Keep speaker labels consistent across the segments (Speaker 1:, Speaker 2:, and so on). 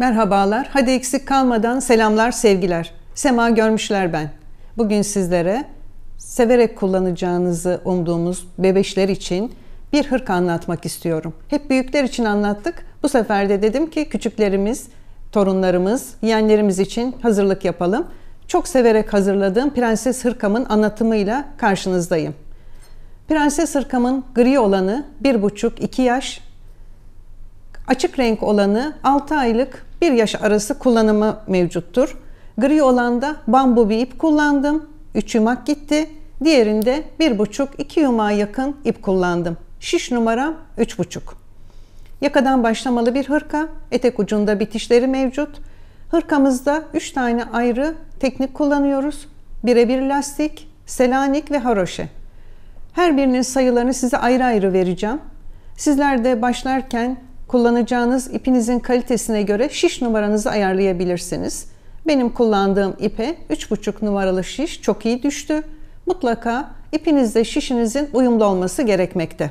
Speaker 1: Merhabalar, hadi eksik kalmadan selamlar, sevgiler. Sema Görmüşler ben. Bugün sizlere severek kullanacağınızı umduğumuz bebeşler için bir hırk anlatmak istiyorum. Hep büyükler için anlattık. Bu sefer de dedim ki küçüklerimiz, torunlarımız, yeğenlerimiz için hazırlık yapalım. Çok severek hazırladığım Prenses Hırkam'ın anlatımıyla karşınızdayım. Prenses Hırkam'ın gri olanı 1,5-2 yaş, Açık renk olanı 6 aylık 1 yaş arası kullanımı mevcuttur. Gri olanda bambu bir ip kullandım. 3 yumak gitti. Diğerinde 1,5-2 yumağa yakın ip kullandım. Şiş numaram 3,5. Yakadan başlamalı bir hırka, etek ucunda bitişleri mevcut. Hırkamızda 3 tane ayrı teknik kullanıyoruz. Birebir lastik, selanik ve haroşe. Her birinin sayılarını size ayrı ayrı vereceğim. Sizler de başlarken kullanacağınız ipinizin kalitesine göre şiş numaranızı ayarlayabilirsiniz. Benim kullandığım ipe 3,5 numaralı şiş çok iyi düştü. Mutlaka ipinizle şişinizin uyumlu olması gerekmekte.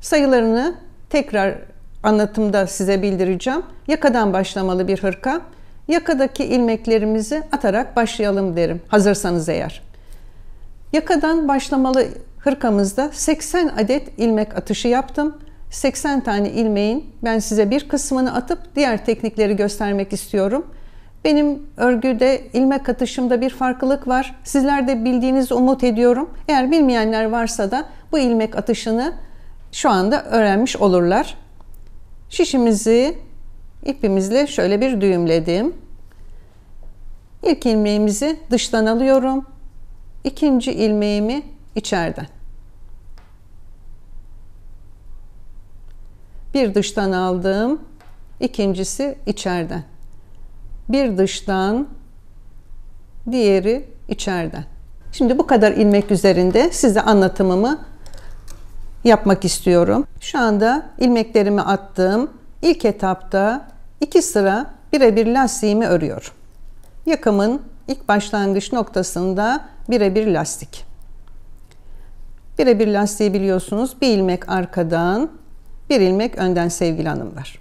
Speaker 1: Sayılarını tekrar anlatımda size bildireceğim. Yakadan başlamalı bir hırka. Yakadaki ilmeklerimizi atarak başlayalım derim. Hazırsanız eğer. Yakadan başlamalı hırkamızda 80 adet ilmek atışı yaptım. 80 tane ilmeğin ben size bir kısmını atıp diğer teknikleri göstermek istiyorum. Benim örgüde ilmek atışımda bir farklılık var. Sizler de bildiğinizi umut ediyorum. Eğer bilmeyenler varsa da bu ilmek atışını şu anda öğrenmiş olurlar. Şişimizi ipimizle şöyle bir düğümledim. İlk ilmeğimizi dıştan alıyorum. İkinci ilmeğimi içeriden. Bir dıştan aldığım, ikincisi içeriden. Bir dıştan, diğeri içeriden. Şimdi bu kadar ilmek üzerinde size anlatımımı yapmak istiyorum. Şu anda ilmeklerimi attım. İlk etapta iki sıra birebir lastiğimi örüyorum. Yakımın ilk başlangıç noktasında birebir lastik. Birebir lastiği biliyorsunuz bir ilmek arkadan bir ilmek önden sevgili hanımlar.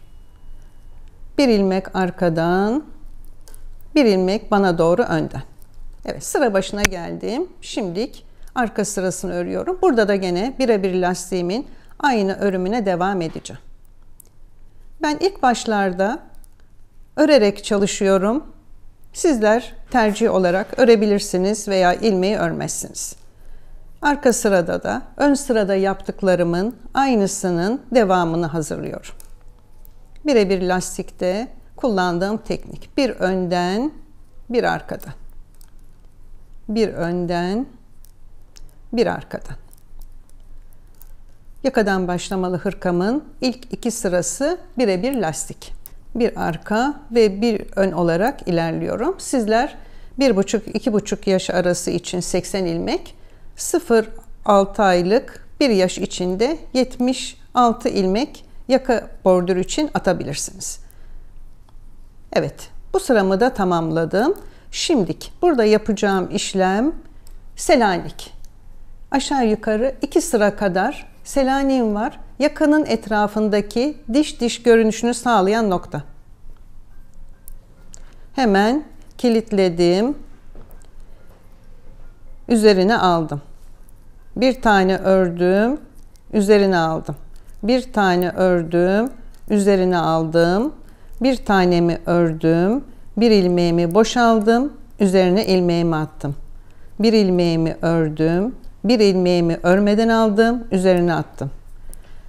Speaker 1: Bir ilmek arkadan, bir ilmek bana doğru önden. Evet sıra başına geldim. Şimdilik arka sırasını örüyorum. Burada da gene birebir lastiğimin aynı örümüne devam edeceğim. Ben ilk başlarda örerek çalışıyorum. Sizler tercih olarak örebilirsiniz veya ilmeği örmezsiniz. Arka sırada da ön sırada yaptıklarımın aynısının devamını hazırlıyorum. Birebir lastikte kullandığım teknik. Bir önden, bir arkadan. Bir önden, bir arkadan. Yakadan başlamalı hırkamın ilk iki sırası birebir lastik. Bir arka ve bir ön olarak ilerliyorum. Sizler 1,5-2,5 yaş arası için 80 ilmek, 0-6 aylık 1 yaş içinde 76 ilmek yaka bordür için atabilirsiniz. Evet bu sıramı da tamamladım. Şimdik burada yapacağım işlem Selanik. Aşağı yukarı 2 sıra kadar selanin var. Yakanın etrafındaki diş diş görünüşünü sağlayan nokta. Hemen kilitledim üzerine aldım. Bir tane ördüm, üzerine aldım. Bir tane ördüm, üzerine aldım. Bir tanemi ördüm, bir ilmeğimi boşaldım, üzerine ilmeğimi attım. Bir ilmeğimi ördüm, bir ilmeğimi örmeden aldım, üzerine attım.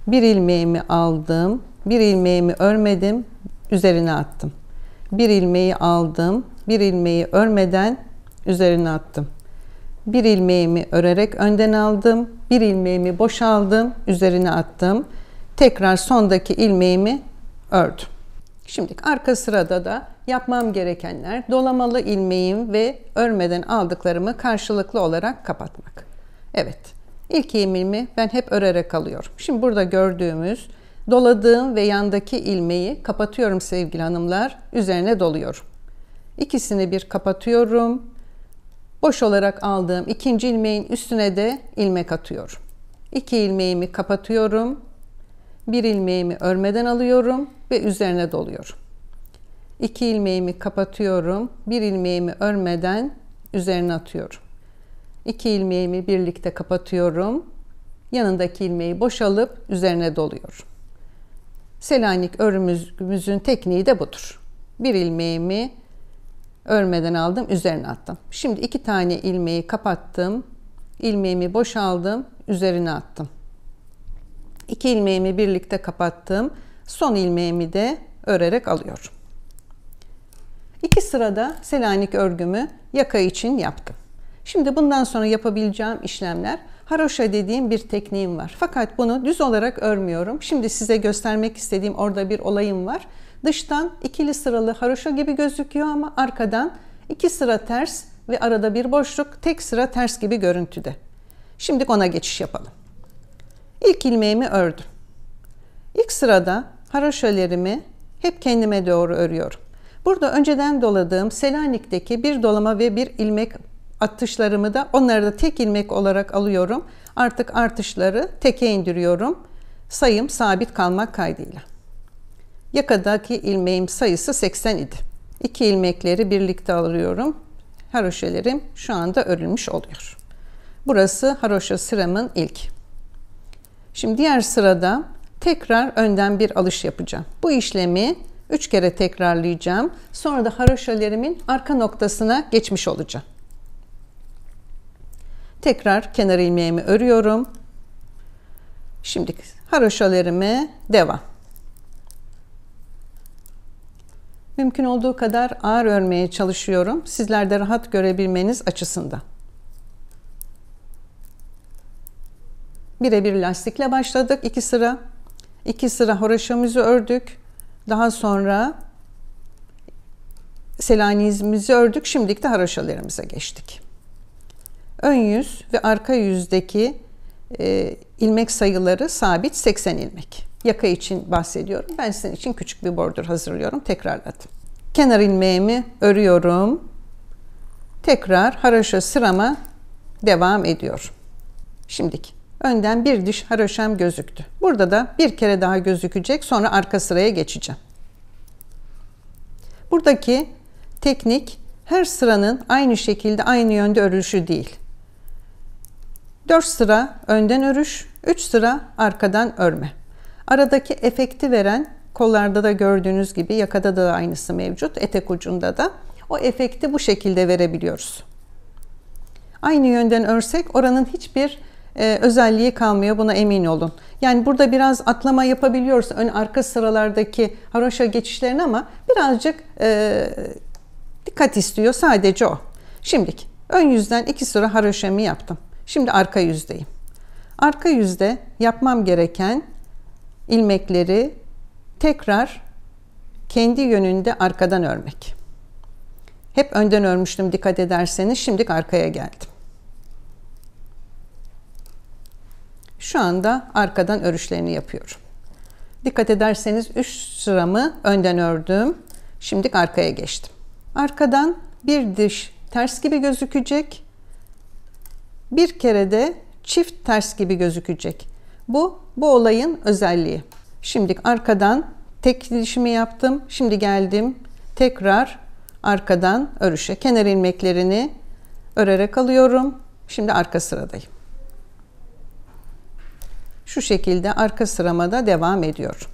Speaker 1: Bir ilmeğimi aldım, bir ilmeğimi örmedim, üzerine attım. Bir ilmeği aldım, bir ilmeği örmeden üzerine attım bir ilmeğimi örerek önden aldım. Bir ilmeğimi boşaldım. Üzerine attım. Tekrar sondaki ilmeğimi ördüm. Şimdi arka sırada da yapmam gerekenler dolamalı ilmeğim ve örmeden aldıklarımı karşılıklı olarak kapatmak. Evet. ilk ilmeğimi ben hep örerek alıyorum. Şimdi burada gördüğümüz doladığım ve yandaki ilmeği kapatıyorum sevgili hanımlar. Üzerine doluyorum. İkisini bir kapatıyorum Boş olarak aldığım ikinci ilmeğin üstüne de ilmek atıyorum. İki ilmeğimi kapatıyorum. Bir ilmeğimi örmeden alıyorum ve üzerine doluyorum. İki ilmeğimi kapatıyorum. Bir ilmeğimi örmeden üzerine atıyorum. İki ilmeğimi birlikte kapatıyorum. Yanındaki ilmeği boşalıp üzerine doluyorum. Selanik örümüzün tekniği de budur. Bir ilmeğimi Örmeden aldım, üzerine attım. Şimdi iki tane ilmeği kapattım. ilmeğimi boşaldım, üzerine attım. İki ilmeğimi birlikte kapattım. Son ilmeğimi de örerek alıyorum. İki sırada Selanik örgümü yaka için yaptım. Şimdi bundan sonra yapabileceğim işlemler haroşa dediğim bir tekniğim var. Fakat bunu düz olarak örmüyorum. Şimdi size göstermek istediğim orada bir olayım var. Dıştan ikili sıralı haroşa gibi gözüküyor ama arkadan iki sıra ters ve arada bir boşluk tek sıra ters gibi görüntüde. Şimdi ona geçiş yapalım. İlk ilmeğimi ördüm. İlk sırada haroşalarımı hep kendime doğru örüyorum. Burada önceden doladığım Selanik'teki bir dolama ve bir ilmek atışlarımı da onları da tek ilmek olarak alıyorum. Artık artışları teke indiriyorum. Sayım sabit kalmak kaydıyla. Yakadaki ilmeğim sayısı 80 idi. İki ilmekleri birlikte alıyorum. Haroşelerim şu anda örülmüş oluyor. Burası haroşa sıramın ilk. Şimdi diğer sırada tekrar önden bir alış yapacağım. Bu işlemi 3 kere tekrarlayacağım. Sonra da haroşelerimin arka noktasına geçmiş olacağım. Tekrar kenar ilmeğimi örüyorum. Şimdi haroşalarımı devam. mümkün olduğu kadar ağır örmeye çalışıyorum. Sizler de rahat görebilmeniz açısından. Birebir lastikle başladık. 2 sıra. iki sıra horaşamızı ördük. Daha sonra selanizmizi ördük. Şimdilik de haroşalarımıza geçtik. Ön yüz ve arka yüzdeki e, ilmek sayıları sabit 80 ilmek. Yaka için bahsediyorum. Ben sizin için küçük bir bordür hazırlıyorum. Tekrarladım. Kenar ilmeğimi örüyorum. Tekrar haroşa sırama devam ediyor. Şimdiki. Önden bir diş haroşam gözüktü. Burada da bir kere daha gözükecek. Sonra arka sıraya geçeceğim. Buradaki teknik her sıranın aynı şekilde aynı yönde örülüşü değil. 4 sıra önden örüş, 3 sıra arkadan örme. Aradaki efekti veren kollarda da gördüğünüz gibi yakada da aynısı mevcut. Etek ucunda da o efekti bu şekilde verebiliyoruz. Aynı yönden örsek oranın hiçbir e, özelliği kalmıyor buna emin olun. Yani burada biraz atlama yapabiliyoruz ön arka sıralardaki haroşa geçişlerini ama birazcık e, dikkat istiyor sadece o. Şimdilik ön yüzden iki sıra haroşemi yaptım. Şimdi arka yüzdeyim. Arka yüzde yapmam gereken ilmekleri tekrar kendi yönünde arkadan örmek. Hep önden örmüştüm dikkat ederseniz. Şimdi arkaya geldim. Şu anda arkadan örüşlerini yapıyorum. Dikkat ederseniz 3 sıramı önden ördüm. Şimdi arkaya geçtim. Arkadan bir diş ters gibi gözükecek. Bir kere de çift ters gibi gözükecek. Bu bu olayın özelliği. Şimdi arkadan tek dişimi yaptım. Şimdi geldim tekrar arkadan örüşe. Kenar ilmeklerini örerek alıyorum. Şimdi arka sıradayım. Şu şekilde arka sıramada devam ediyor.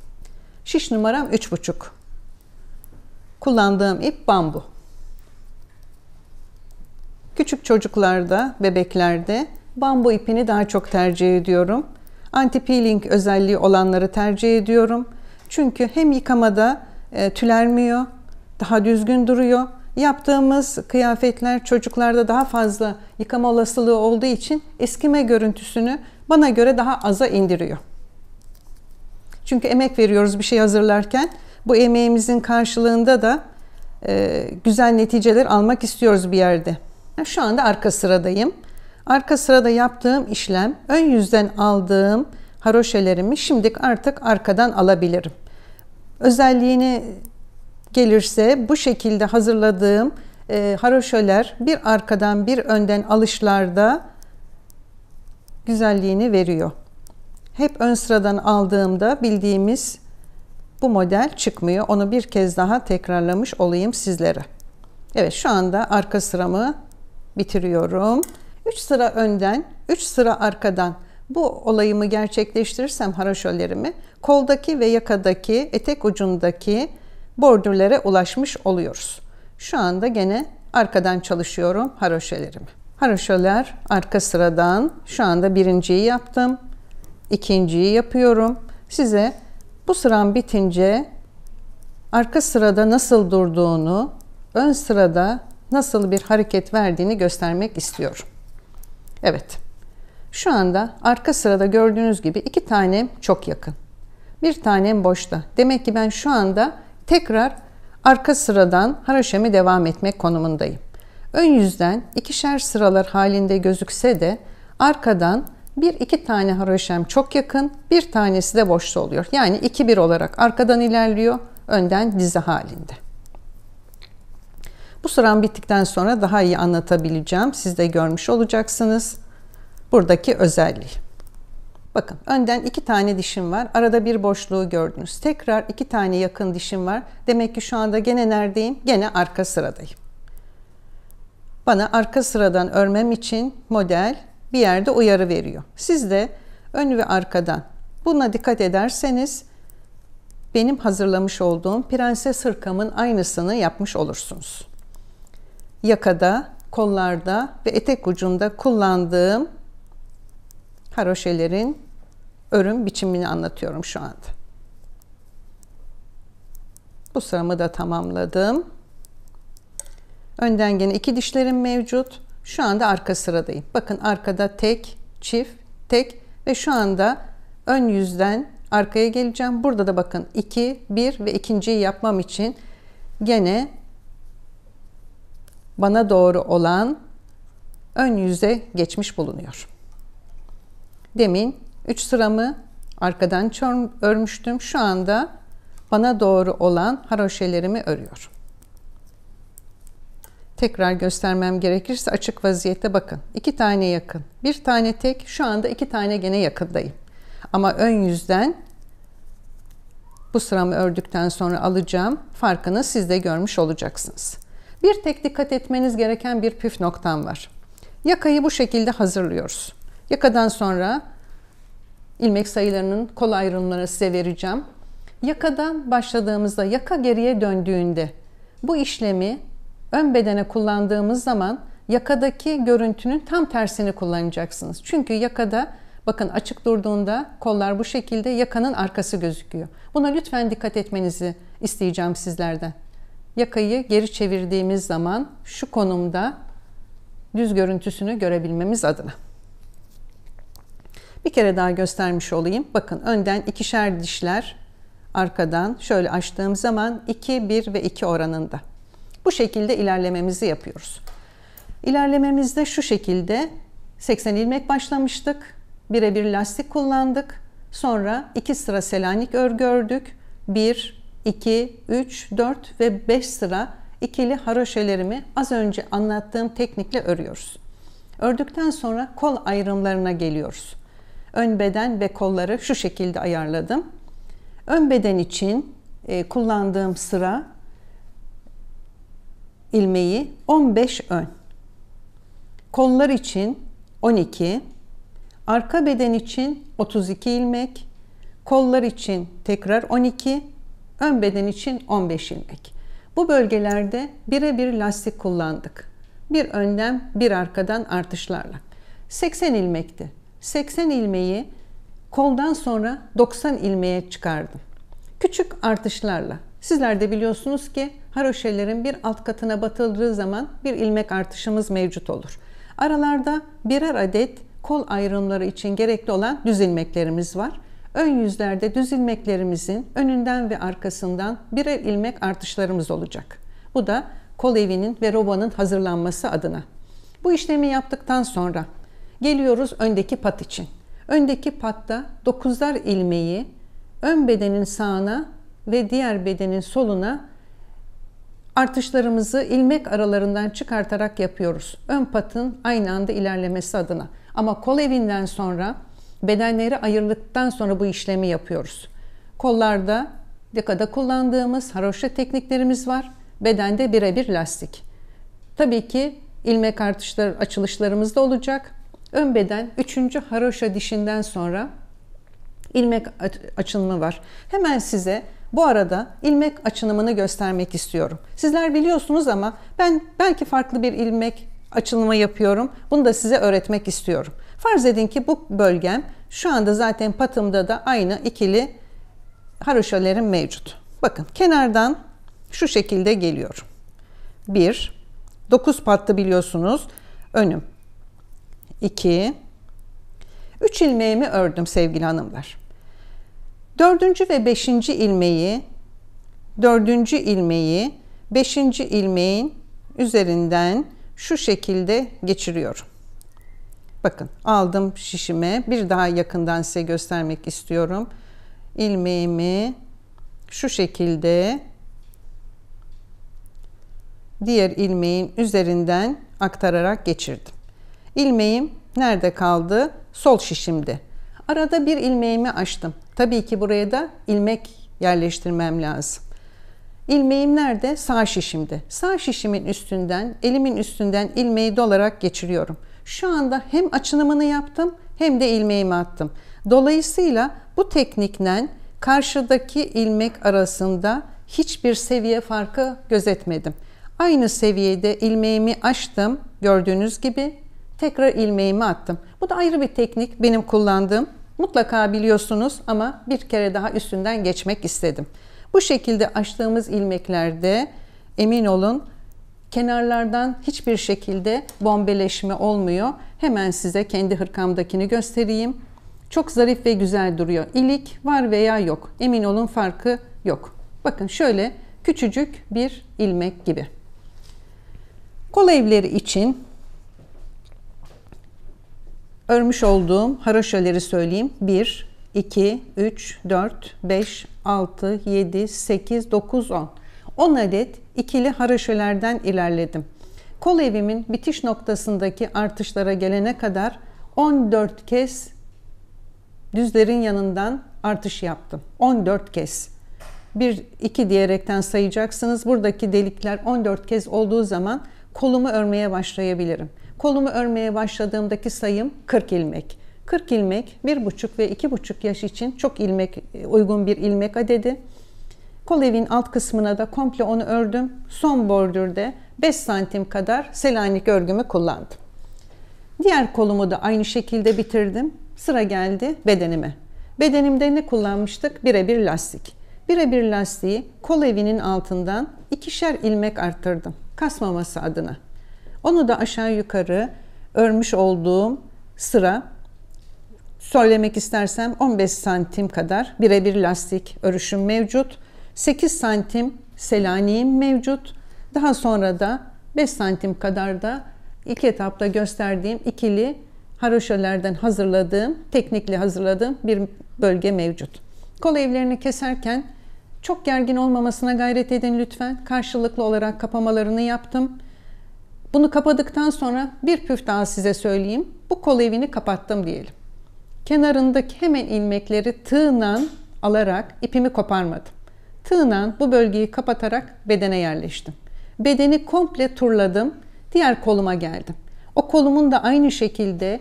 Speaker 1: Şiş numaram 3,5. Kullandığım ip bambu. Küçük çocuklarda, bebeklerde bambu ipini daha çok tercih ediyorum. Anti-peeling özelliği olanları tercih ediyorum. Çünkü hem yıkamada e, tülermiyor, daha düzgün duruyor. Yaptığımız kıyafetler çocuklarda daha fazla yıkama olasılığı olduğu için eskime görüntüsünü bana göre daha aza indiriyor. Çünkü emek veriyoruz bir şey hazırlarken. Bu emeğimizin karşılığında da e, güzel neticeler almak istiyoruz bir yerde. Şu anda arka sıradayım. Arka sırada yaptığım işlem ön yüzden aldığım haroşelerimi şimdi artık arkadan alabilirim. Özelliğini gelirse bu şekilde hazırladığım e, haroşeler bir arkadan bir önden alışlarda güzelliğini veriyor. Hep ön sıradan aldığımda bildiğimiz bu model çıkmıyor. Onu bir kez daha tekrarlamış olayım sizlere. Evet şu anda arka sıramı bitiriyorum. 3 sıra önden, 3 sıra arkadan bu olayımı gerçekleştirirsem haraşolerimi koldaki ve yakadaki etek ucundaki bordürlere ulaşmış oluyoruz. Şu anda gene arkadan çalışıyorum haroşelerimi. Haroşeler arka sıradan şu anda birinciyi yaptım. ikinciyi yapıyorum. Size bu sıram bitince arka sırada nasıl durduğunu, ön sırada nasıl bir hareket verdiğini göstermek istiyorum. Evet. Şu anda arka sırada gördüğünüz gibi iki tanem çok yakın. Bir tanem boşta. Demek ki ben şu anda tekrar arka sıradan haroşemi devam etmek konumundayım. Ön yüzden ikişer sıralar halinde gözükse de arkadan bir iki tane haroşem çok yakın, bir tanesi de boşta oluyor. Yani 2-1 olarak arkadan ilerliyor, önden dizi halinde. Bu sıram bittikten sonra daha iyi anlatabileceğim. Siz de görmüş olacaksınız buradaki özelliği. Bakın önden iki tane dişim var. Arada bir boşluğu gördünüz. Tekrar iki tane yakın dişim var. Demek ki şu anda gene neredeyim? Gene arka sıradayım. Bana arka sıradan örmem için model bir yerde uyarı veriyor. Siz de ön ve arkadan buna dikkat ederseniz benim hazırlamış olduğum prenses hırkamın aynısını yapmış olursunuz yakada, kollarda ve etek ucunda kullandığım haroşelerin örüm biçimini anlatıyorum şu anda. Bu sıramı da tamamladım. Önden gene iki dişlerim mevcut. Şu anda arka sıradayım. Bakın arkada tek, çift, tek ve şu anda ön yüzden arkaya geleceğim. Burada da bakın 2, 1 ve ikinciyi yapmam için gene bana doğru olan ön yüze geçmiş bulunuyor. Demin 3 sıramı arkadan örmüştüm. Şu anda bana doğru olan haroşelerimi örüyorum. Tekrar göstermem gerekirse açık vaziyette bakın. iki tane yakın. Bir tane tek. Şu anda iki tane gene yakındayım. Ama ön yüzden bu sıramı ördükten sonra alacağım. Farkını siz de görmüş olacaksınız. Bir tek dikkat etmeniz gereken bir püf noktam var. Yakayı bu şekilde hazırlıyoruz. Yakadan sonra ilmek sayılarının kol ayrımlarını size vereceğim. Yakadan başladığımızda yaka geriye döndüğünde bu işlemi ön bedene kullandığımız zaman yakadaki görüntünün tam tersini kullanacaksınız. Çünkü yakada bakın açık durduğunda kollar bu şekilde yakanın arkası gözüküyor. Buna lütfen dikkat etmenizi isteyeceğim sizlerden. Yakayı geri çevirdiğimiz zaman şu konumda düz görüntüsünü görebilmemiz adına. Bir kere daha göstermiş olayım. Bakın önden ikişer dişler arkadan şöyle açtığım zaman 2, 1 ve 2 oranında. Bu şekilde ilerlememizi yapıyoruz. İlerlememizde şu şekilde 80 ilmek başlamıştık. Birebir lastik kullandık. Sonra 2 sıra selanik örgü ördük. 1, 2, 3, 4 ve 5 sıra ikili haroşelerimi az önce anlattığım teknikle örüyoruz. Ördükten sonra kol ayrımlarına geliyoruz. Ön beden ve kolları şu şekilde ayarladım. Ön beden için e, kullandığım sıra ilmeği 15 ön. Kollar için 12, arka beden için 32 ilmek, kollar için tekrar 12, Ön beden için 15 ilmek. Bu bölgelerde birebir lastik kullandık. Bir önden bir arkadan artışlarla. 80 ilmekti. 80 ilmeği koldan sonra 90 ilmeğe çıkardım. Küçük artışlarla. Sizler de biliyorsunuz ki haroşelerin bir alt katına batıldığı zaman bir ilmek artışımız mevcut olur. Aralarda birer adet kol ayrımları için gerekli olan düz ilmeklerimiz var. Ön yüzlerde düz ilmeklerimizin önünden ve arkasından birer ilmek artışlarımız olacak. Bu da kol evinin ve robanın hazırlanması adına. Bu işlemi yaptıktan sonra geliyoruz öndeki pat için. Öndeki patta 9'lar ilmeği ön bedenin sağına ve diğer bedenin soluna artışlarımızı ilmek aralarından çıkartarak yapıyoruz. Ön patın aynı anda ilerlemesi adına. Ama kol evinden sonra bedenleri ayırdıktan sonra bu işlemi yapıyoruz. Kollarda dekada kullandığımız haroşa tekniklerimiz var. Bedende birebir lastik. Tabii ki ilmek artışlar, açılışlarımız da olacak. Ön beden 3. haroşa dişinden sonra ilmek açılımı var. Hemen size bu arada ilmek açılımını göstermek istiyorum. Sizler biliyorsunuz ama ben belki farklı bir ilmek açılımı yapıyorum. Bunu da size öğretmek istiyorum. Farz edin ki bu bölgem şu anda zaten patımda da aynı ikili haroşelerim mevcut. Bakın kenardan şu şekilde geliyor. 1, 9 patlı biliyorsunuz önüm. 2, 3 ilmeğimi ördüm sevgili hanımlar. 4. ve 5. ilmeği 4. ilmeği 5. ilmeğin üzerinden şu şekilde geçiriyorum. Bakın aldım şişime. Bir daha yakından size göstermek istiyorum. İlmeğimi şu şekilde diğer ilmeğin üzerinden aktararak geçirdim. İlmeğim nerede kaldı? Sol şişimde. Arada bir ilmeğimi açtım. Tabii ki buraya da ilmek yerleştirmem lazım. İlmeğim nerede? Sağ şişimde. Sağ şişimin üstünden, elimin üstünden ilmeği dolarak geçiriyorum. Şu anda hem açınımını yaptım hem de ilmeğimi attım. Dolayısıyla bu teknikten karşıdaki ilmek arasında hiçbir seviye farkı gözetmedim. Aynı seviyede ilmeğimi açtım gördüğünüz gibi tekrar ilmeğimi attım. Bu da ayrı bir teknik benim kullandığım. Mutlaka biliyorsunuz ama bir kere daha üstünden geçmek istedim. Bu şekilde açtığımız ilmeklerde emin olun Kenarlardan hiçbir şekilde bombeleşme olmuyor. Hemen size kendi hırkamdakini göstereyim. Çok zarif ve güzel duruyor. İlik var veya yok. Emin olun farkı yok. Bakın şöyle küçücük bir ilmek gibi. Kol evleri için örmüş olduğum haroşaları söyleyeyim. 1, 2, 3, 4, 5, 6, 7, 8, 9, 10. 10 adet ikili haroşelerden ilerledim. Kol evimin bitiş noktasındaki artışlara gelene kadar 14 kez düzlerin yanından artış yaptım. 14 kez. 1 2 diyerekten sayacaksınız. Buradaki delikler 14 kez olduğu zaman kolumu örmeye başlayabilirim. Kolumu örmeye başladığımdaki sayım 40 ilmek. 40 ilmek 1,5 ve 2,5 yaş için çok ilmek e, uygun bir ilmek adedi. Kol evin alt kısmına da komple onu ördüm. Son bordürde 5 santim kadar Selanik örgümü kullandım. Diğer kolumu da aynı şekilde bitirdim. Sıra geldi bedenime. Bedenimde ne kullanmıştık? Birebir lastik. Birebir lastiği kol evinin altından ikişer ilmek arttırdım. Kasmaması adına. Onu da aşağı yukarı örmüş olduğum sıra söylemek istersem 15 santim kadar birebir lastik örüşüm mevcut. 8 santim selaniğim mevcut. Daha sonra da 5 santim kadar da ilk etapta gösterdiğim ikili haroşalardan hazırladığım, teknikle hazırladığım bir bölge mevcut. Kol evlerini keserken çok gergin olmamasına gayret edin lütfen. Karşılıklı olarak kapamalarını yaptım. Bunu kapadıktan sonra bir püf daha size söyleyeyim. Bu kol evini kapattım diyelim. Kenarındaki hemen ilmekleri tığnan alarak ipimi koparmadım. Tığınan bu bölgeyi kapatarak bedene yerleştim. Bedeni komple turladım. Diğer koluma geldim. O kolumun da aynı şekilde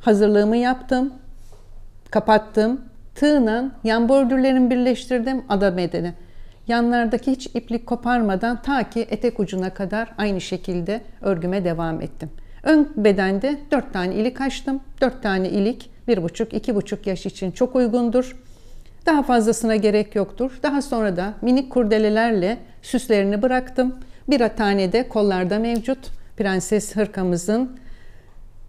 Speaker 1: hazırlığımı yaptım. Kapattım. Tığınan yan bordürlerimi birleştirdim ada bedeni. Yanlardaki hiç iplik koparmadan ta ki etek ucuna kadar aynı şekilde örgüme devam ettim. Ön bedende 4 tane ilik açtım. 4 tane ilik 1,5-2,5 yaş için çok uygundur. Daha fazlasına gerek yoktur. Daha sonra da minik kurdelelerle süslerini bıraktım. Bir tane de kollarda mevcut. Prenses hırkamızın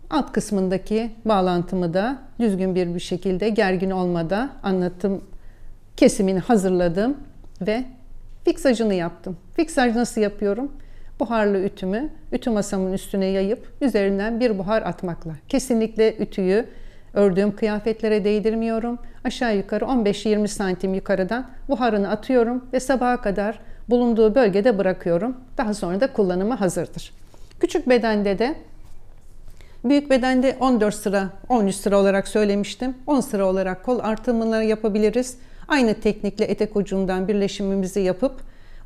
Speaker 1: alt kısmındaki bağlantımı da düzgün bir bir şekilde gergin olmada anlattım. Kesimini hazırladım ve fiksajını yaptım. Fiksaj nasıl yapıyorum? Buharlı ütümü ütü masamın üstüne yayıp üzerinden bir buhar atmakla. Kesinlikle ütüyü Ördüğüm kıyafetlere değdirmiyorum. Aşağı yukarı 15-20 santim yukarıdan buharını atıyorum ve sabaha kadar bulunduğu bölgede bırakıyorum. Daha sonra da kullanıma hazırdır. Küçük bedende de büyük bedende 14 sıra 13 sıra olarak söylemiştim. 10 sıra olarak kol artımları yapabiliriz. Aynı teknikle etek ucundan birleşimimizi yapıp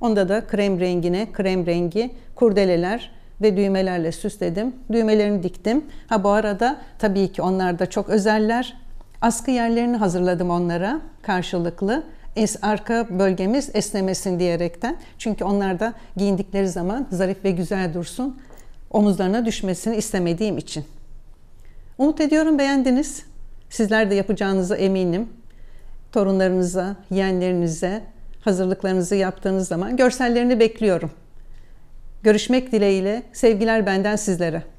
Speaker 1: onda da krem rengine krem rengi kurdeleler ve düğmelerle süsledim. Düğmelerini diktim. Ha bu arada tabii ki onlar da çok özeller. Askı yerlerini hazırladım onlara karşılıklı. Es, arka bölgemiz esnemesin diyerekten. Çünkü onlar da giyindikleri zaman zarif ve güzel dursun. Omuzlarına düşmesini istemediğim için. Umut ediyorum beğendiniz. Sizler de yapacağınıza eminim. Torunlarınıza, yeğenlerinize hazırlıklarınızı yaptığınız zaman görsellerini bekliyorum. Görüşmek dileğiyle sevgiler benden sizlere.